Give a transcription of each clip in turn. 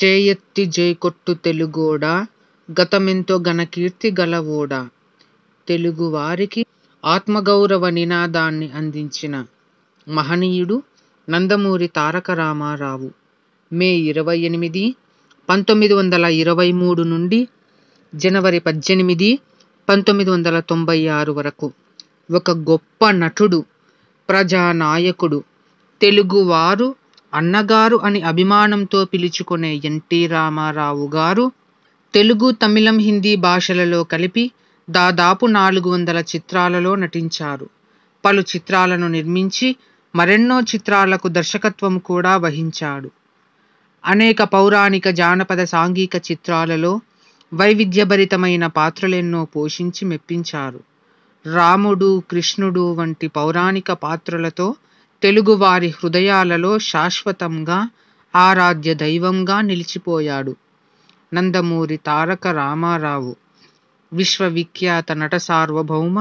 చేయెత్తి జైకొట్టు తెలుగోడా గతమెంతో ఘనకీర్తి గలవోడా తెలుగువారికి ఆత్మగౌరవ నినాదాన్ని అందించిన మహనీయుడు నందమూరి తారక రామారావు మే ఇరవై ఎనిమిది పంతొమ్మిది వందల ఇరవై మూడు నుండి జనవరి పద్దెనిమిది పంతొమ్మిది వందల తొంభై ఆరు వరకు ఒక గొప్ప నటుడు ప్రజానాయకుడు తెలుగువారు అన్నగారు అని అభిమానంతో పిలుచుకునే ఎన్టీ రామారావు గారు తెలుగు తమిళం హిందీ భాషలలో కలిపి దాదాపు నాలుగు వందల చిత్రాలలో నటించారు పలు చిత్రాలను నిర్మించి మరెన్నో చిత్రాలకు దర్శకత్వం కూడా వహించాడు అనేక పౌరాణిక జానపద సాంఘిక చిత్రాలలో వైవిధ్యభరితమైన పాత్రలెన్నో పోషించి మెప్పించారు రాముడు కృష్ణుడు వంటి పౌరాణిక పాత్రలతో తెలుగువారి హృదయాలలో శాశ్వతంగా ఆరాధ్య దైవంగా నిలిచిపోయాడు నందమూరి తారక రామారావు విశ్వవిఖ్యాత నట సార్వభౌమ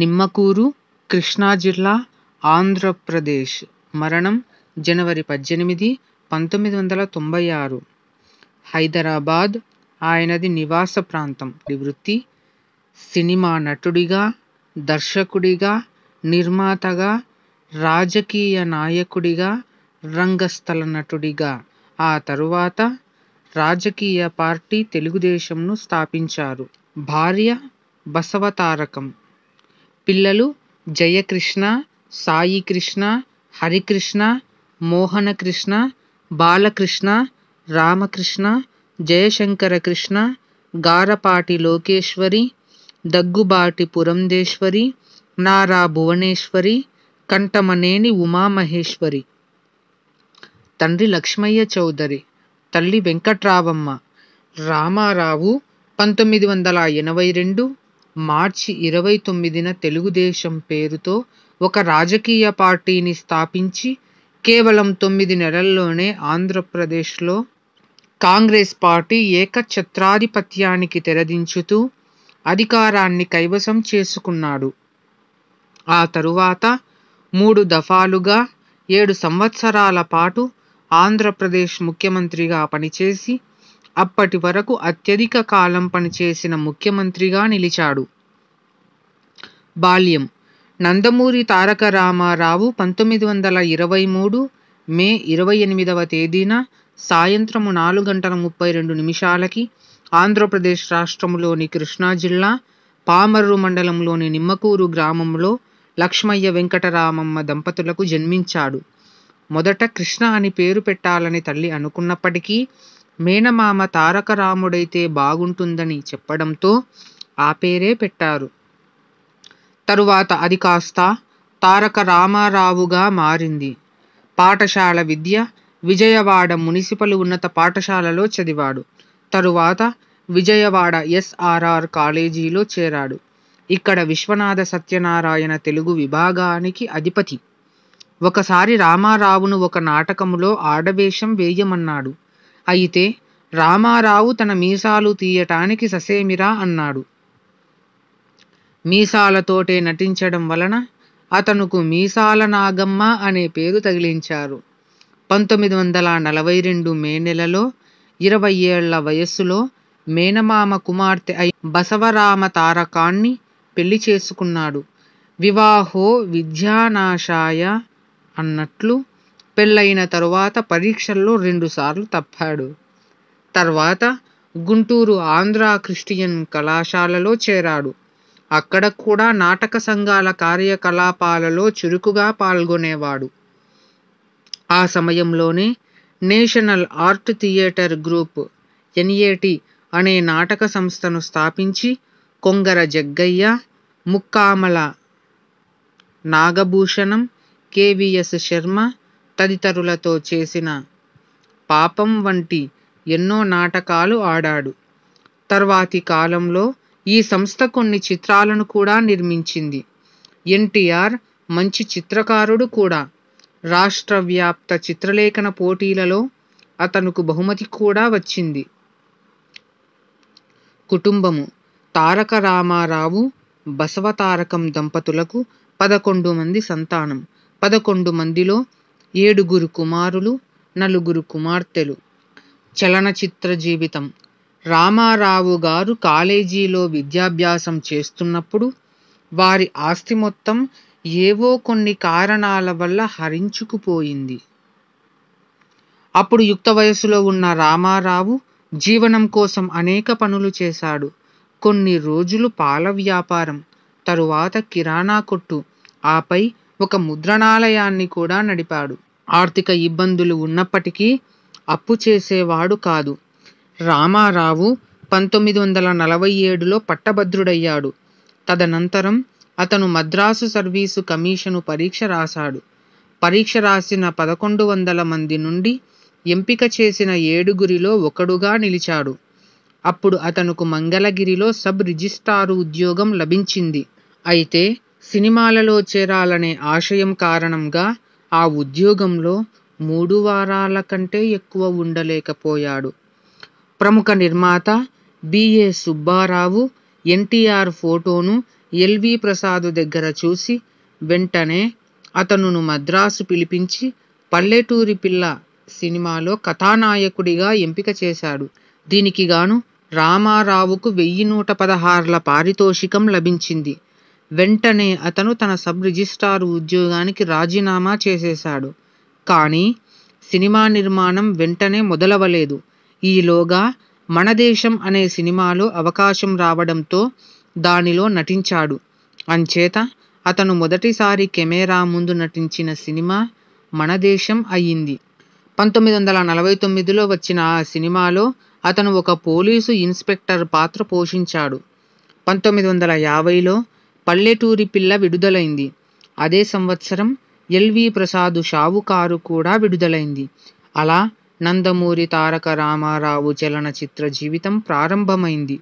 నిమ్మకూరు కృష్ణా జిల్లా ఆంధ్రప్రదేశ్ మరణం జనవరి పద్దెనిమిది పంతొమ్మిది వందల తొంభై ఆరు హైదరాబాద్ ఆయనది నివాస ప్రాంతం నివృత్తి సినిమా నటుడిగా దర్శకుడిగా నిర్మాతగా రాజకీయ నాయకుడిగా రంగస్థల నటుడిగా ఆ తరువాత రాజకీయ పార్టీ తెలుగుదేశంను స్థాపించారు. భార్య బసవతారకం. పిల్లలు జయకృష్ణ, సాయికృష్ణ, హరికృష్ణ, మోహన కృష్ణ బాలకృష్ణ, రామకృష్ణ, జయశంకర కృష్ణ గారపాటి లోకేశ్వరి, దగ్గుబాటి పురంధేశ్వరి, నారా భువనేశ్వరి, ఉమా ఉమామహేశ్వరి తండ్రి లక్ష్మయ్య చౌదరి తల్లి వెంకట్రావమ్మ రామారావు పంతొమ్మిది వందల ఎనభై రెండు మార్చి ఇరవై తొమ్మిదిన తెలుగుదేశం పేరుతో ఒక రాజకీయ పార్టీని స్థాపించి కేవలం తొమ్మిది నెలల్లోనే ఆంధ్రప్రదేశ్లో కాంగ్రెస్ పార్టీ ఏకఛత్రాధిపత్యానికి తెరదించుతూ అధికారాన్ని కైవసం చేసుకున్నాడు ఆ తరువాత మూడు దఫాలుగా ఏడు సంవత్సరాల పాటు ఆంధ్రప్రదేశ్ ముఖ్యమంత్రిగా పనిచేసి అప్పటి వరకు అత్యధిక కాలం పనిచేసిన ముఖ్యమంత్రిగా నిలిచాడు బాల్యం నందమూరి తారక రామారావు పంతొమ్మిది వందల ఇరవై మూడు మే ఇరవై ఎనిమిదవ తేదీన సాయంత్రము నాలుగు గంటల ముప్పై రెండు నిమిషాలకి ఆంధ్రప్రదేశ్ రాష్ట్రంలోని కృష్ణా జిల్లా పామర్రు మండలంలోని నిమ్మకూరు గ్రామంలో లక్ష్మయ్య వెంకటరామమ్మ దంపతులకు జన్మించాడు మొదట కృష్ణ అని పేరు పెట్టాలని తల్లి అనుకున్నప్పటికీ మేనమామ తారక రాముడైతే బాగుంటుందని చెప్పడంతో ఆ పేరే పెట్టారు తరువాత అది కాస్త తారక రామారావుగా మారింది పాఠశాల విద్య విజయవాడ మున్సిపల్ ఉన్నత పాఠశాలలో చదివాడు తరువాత విజయవాడ ఎస్ఆర్ఆర్ కాలేజీలో చేరాడు ఇక్కడ విశ్వనాథ సత్యనారాయణ తెలుగు విభాగానికి అధిపతి ఒకసారి రామారావును ఒక నాటకములో ఆడవేషం వేయమన్నాడు అయితే రామారావు తన మీసాలు తీయటానికి ససేమిరా అన్నాడు మీసాలతోటే నటించడం వలన అతనుకు మీసాల నాగమ్మ అనే పేరు తగిలించారు పంతొమ్మిది వందల నలభై రెండు మే నెలలో ఇరవై ఏళ్ల వయస్సులో మేనమామ కుమార్తె అయి బసవరామ తారకాన్ని పెళ్లి చేసుకున్నాడు వివాహో విద్యానాశాయ అన్నట్లు పెళ్ళైన తరువాత పరీక్షల్లో రెండుసార్లు తప్పాడు తర్వాత గుంటూరు ఆంధ్ర క్రిస్టియన్ కళాశాలలో చేరాడు అక్కడ కూడా నాటక సంఘాల కార్యకలాపాలలో చురుకుగా పాల్గొనేవాడు ఆ సమయంలోనే national art theatre group NAT అనే నాటక సంస్థను స్థాపించి కొంగర జగ్గయ్య ముక్కామల నాగభూషణం కేవీఎస్ శర్మ తదితరులతో చేసిన పాపం వంటి ఎన్నో నాటకాలు ఆడాడు తర్వాతి కాలంలో ఈ సంస్థ కొన్ని చిత్రాలను కూడా నిర్మించింది ఎన్టీఆర్ మంచి చిత్రకారుడు కూడా రాష్ట్ర వ్యాప్త చిత్రలేఖన పోటీలలో అతనుకు బహుమతి కూడా వచ్చింది కుటుంబము తారక రామారావు బసవతారకం దంపతులకు పదకొండు మంది సంతానం పదకొండు మందిలో ఏడుగురు కుమారులు నలుగురు కుమార్తెలు చలనచిత్ర జీవితం రామారావు గారు కాలేజీలో విద్యాభ్యాసం చేస్తున్నప్పుడు వారి ఆస్తి మొత్తం ఏవో కొన్ని కారణాల వల్ల హరించుకుపోయింది అప్పుడు యుక్త వయసులో ఉన్న రామారావు జీవనం కోసం అనేక పనులు చేశాడు కొన్ని రోజులు పాల వ్యాపారం తరువాత కిరాణా కొట్టు ఆపై ఒక ముద్రణాలయాన్ని కూడా నడిపాడు ఆర్థిక ఇబ్బందులు ఉన్నప్పటికీ అప్పు చేసేవాడు కాదు రామారావు పంతొమ్మిది వందల నలభై ఏడులో పట్టభద్రుడయ్యాడు తదనంతరం అతను మద్రాసు సర్వీసు కమిషను పరీక్ష రాశాడు పరీక్ష రాసిన పదకొండు వందల మంది నుండి ఎంపిక చేసిన ఏడుగురిలో ఒకడుగా నిలిచాడు అప్పుడు అతనుకు మంగళగిరిలో సబ్ రిజిస్ట్రారు ఉద్యోగం లభించింది అయితే సినిమాలలో చేరాలనే ఆశయం కారణంగా ఆ ఉద్యోగంలో మూడు వారాల కంటే ఎక్కువ ఉండలేకపోయాడు ప్రముఖ నిర్మాత బిఏ సుబ్బారావు ఎన్టీఆర్ ఫోటోను ఎల్వి ప్రసాద్ దగ్గర చూసి వెంటనే అతనును మద్రాసు పిలిపించి పల్లెటూరి పిల్ల సినిమాలో కథానాయకుడిగా ఎంపిక చేశాడు దీనికి గాను రామారావుకు వెయ్యి నూట పదహారుల పారితోషికం లభించింది వెంటనే అతను తన సబ్ రిజిస్ట్రార్ ఉద్యోగానికి రాజీనామా చేసేశాడు కానీ సినిమా నిర్మాణం వెంటనే మొదలవలేదు ఈలోగా మన దేశం అనే సినిమాలో అవకాశం రావడంతో దానిలో నటించాడు అంచేత అతను మొదటిసారి కెమెరా ముందు నటించిన సినిమా మన దేశం అయ్యింది పంతొమ్మిది వందల నలభై తొమ్మిదిలో వచ్చిన ఆ సినిమాలో అతను ఒక పోలీసు ఇన్స్పెక్టర్ పాత్ర పోషించాడు పంతొమ్మిది వందల యాభైలో పల్లెటూరి పిల్ల విడుదలైంది అదే సంవత్సరం ఎల్వి ప్రసాదు షావుకారు కూడా విడుదలైంది అలా నందమూరి తారక రామారావు చలనచిత్ర జీవితం ప్రారంభమైంది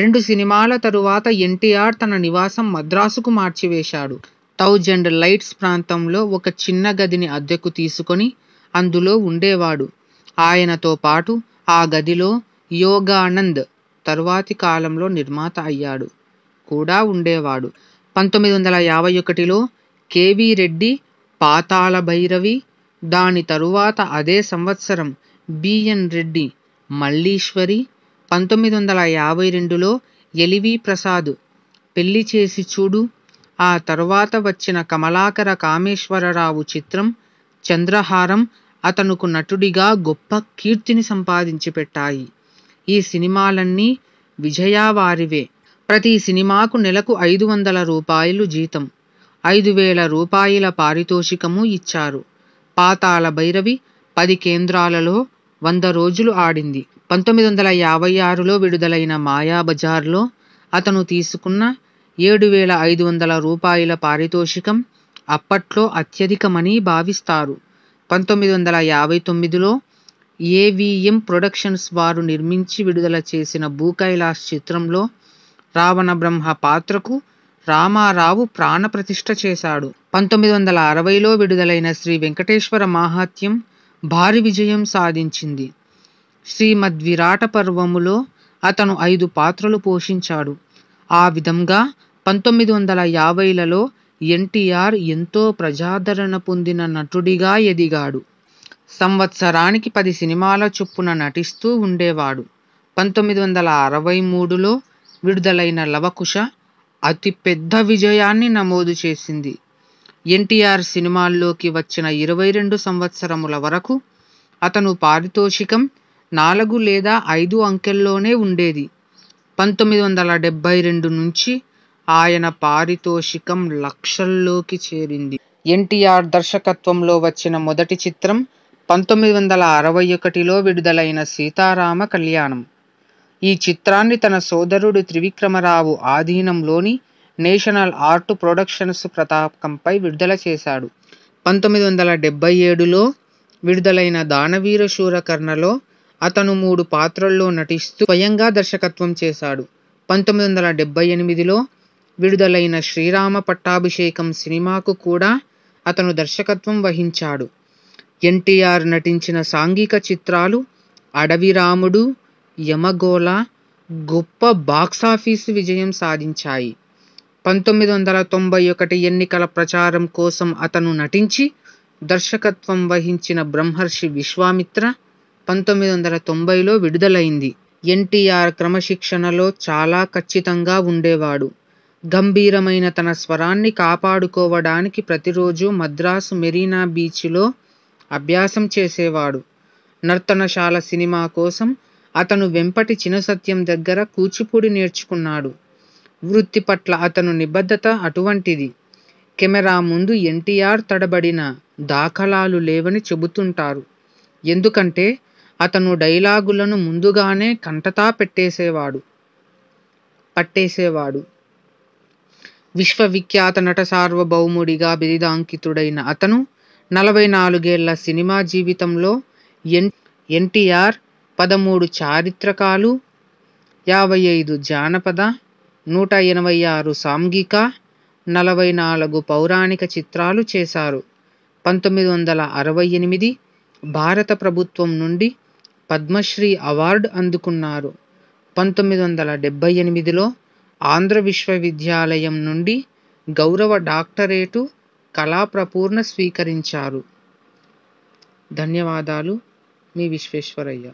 రెండు సినిమాల తరువాత ఎన్టీఆర్ తన నివాసం మద్రాసుకు మార్చివేశాడు థౌజండ్ లైట్స్ ప్రాంతంలో ఒక చిన్న గదిని అద్దెకు తీసుకొని అందులో ఉండేవాడు ఆయనతో పాటు ఆ గదిలో యోగానంద్ తరువాతి కాలంలో నిర్మాత అయ్యాడు కూడా ఉండేవాడు పంతొమ్మిది వందల యాభై ఒకటిలో కేవి రెడ్డి పాతాళ భైరవి దాని తరువాత అదే సంవత్సరం బిఎన్ రెడ్డి మల్లీశ్వరి పంతొమ్మిది వందల యాభై రెండులో ఎలివి ప్రసాద్ పెళ్లి చేసి చూడు ఆ తర్వాత వచ్చిన కమలాకర కామేశ్వరరావు చిత్రం చంద్రహారం అతనుకు నటుడిగా గొప్ప కీర్తిని సంపాదించి పెట్టాయి ఈ సినిమాలన్నీ విజయవారివే ప్రతి సినిమాకు నెలకు ఐదు వందల రూపాయలు జీతం ఐదు వేల రూపాయల పారితోషికము ఇచ్చారు పాతాళ భైరవి పది కేంద్రాలలో వంద రోజులు ఆడింది పంతొమ్మిది వందల యాభై ఆరులో విడుదలైన మాయాబజార్లో అతను తీసుకున్న ఏడు వేల ఐదు వందల రూపాయల పారితోషికం అప్పట్లో అత్యధికమని భావిస్తారు పంతొమ్మిది వందల యాభై తొమ్మిదిలో ఏవిఎం ప్రొడక్షన్స్ వారు నిర్మించి విడుదల చేసిన భూకైలాస్ చిత్రంలో రావణ బ్రహ్మ పాత్రకు రామారావు ప్రాణప్రతిష్ఠ చేశాడు పంతొమ్మిది వందల అరవైలో విడుదలైన శ్రీ వెంకటేశ్వర మాహాత్యం భారీ విజయం సాధించింది విరాట పర్వములో అతను ఐదు పాత్రలు పోషించాడు ఆ విధంగా పంతొమ్మిది వందల యాభైలలో ఎన్టీఆర్ ఎంతో ప్రజాదరణ పొందిన నటుడిగా ఎదిగాడు సంవత్సరానికి పది సినిమాల చొప్పున నటిస్తూ ఉండేవాడు పంతొమ్మిది వందల అరవై మూడులో విడుదలైన లవకుశ అతి పెద్ద విజయాన్ని నమోదు చేసింది ఎన్టీఆర్ సినిమాల్లోకి వచ్చిన ఇరవై రెండు సంవత్సరముల వరకు అతను పారితోషికం నాలుగు లేదా ఐదు అంకెల్లోనే ఉండేది పంతొమ్మిది వందల డెబ్బై రెండు నుంచి ఆయన పారితోషికం లక్షల్లోకి చేరింది ఎన్టీఆర్ దర్శకత్వంలో వచ్చిన మొదటి చిత్రం పంతొమ్మిది వందల అరవై ఒకటిలో విడుదలైన సీతారామ కళ్యాణం ఈ చిత్రాన్ని తన సోదరుడు త్రివిక్రమరావు ఆధీనంలోని నేషనల్ ఆర్ట్ ప్రొడక్షన్స్ ప్రతాపంపై విడుదల చేశాడు పంతొమ్మిది వందల డెబ్బై ఏడులో విడుదలైన దానవీర శూరకర్ణలో అతను మూడు పాత్రల్లో నటిస్తూ స్వయంగా దర్శకత్వం చేశాడు పంతొమ్మిది వందల డెబ్బై ఎనిమిదిలో విడుదలైన శ్రీరామ పట్టాభిషేకం సినిమాకు కూడా అతను దర్శకత్వం వహించాడు ఎన్టీఆర్ నటించిన సాంఘిక చిత్రాలు అడవిరాముడు యమగోళ గొప్ప బాక్సాఫీసు విజయం సాధించాయి పంతొమ్మిది వందల తొంభై ఒకటి ఎన్నికల ప్రచారం కోసం అతను నటించి దర్శకత్వం వహించిన బ్రహ్మర్షి విశ్వామిత్ర పంతొమ్మిది వందల తొంభైలో విడుదలైంది ఎన్టీఆర్ క్రమశిక్షణలో చాలా ఖచ్చితంగా ఉండేవాడు గంభీరమైన తన స్వరాన్ని కాపాడుకోవడానికి ప్రతిరోజు మద్రాసు మెరీనా బీచ్లో అభ్యాసం చేసేవాడు నర్తనశాల సినిమా కోసం అతను వెంపటి చినసత్యం దగ్గర కూచిపూడి నేర్చుకున్నాడు వృత్తి పట్ల అతను నిబద్ధత అటువంటిది కెమెరా ముందు ఎన్టీఆర్ తడబడిన దాఖలాలు లేవని చెబుతుంటారు ఎందుకంటే అతను డైలాగులను ముందుగానే కంటతా పెట్టేసేవాడు పట్టేసేవాడు విశ్వవిఖ్యాత నట సార్వభౌముడిగా బిరిదాంకితుడైన అతను నలభై నాలుగేళ్ల సినిమా జీవితంలో ఎన్ ఎన్టీఆర్ పదమూడు చారిత్రకాలు యాభై ఐదు జానపద నూట ఎనభై ఆరు సాంఘిక నలభై నాలుగు పౌరాణిక చిత్రాలు చేశారు పంతొమ్మిది వందల అరవై ఎనిమిది భారత ప్రభుత్వం నుండి పద్మశ్రీ అవార్డు అందుకున్నారు పంతొమ్మిది వందల డెబ్బై ఎనిమిదిలో ఆంధ్ర విశ్వవిద్యాలయం నుండి గౌరవ డాక్టరేటు కళాప్రపూర్ణ స్వీకరించారు ధన్యవాదాలు మీ విశ్వేశ్వరయ్య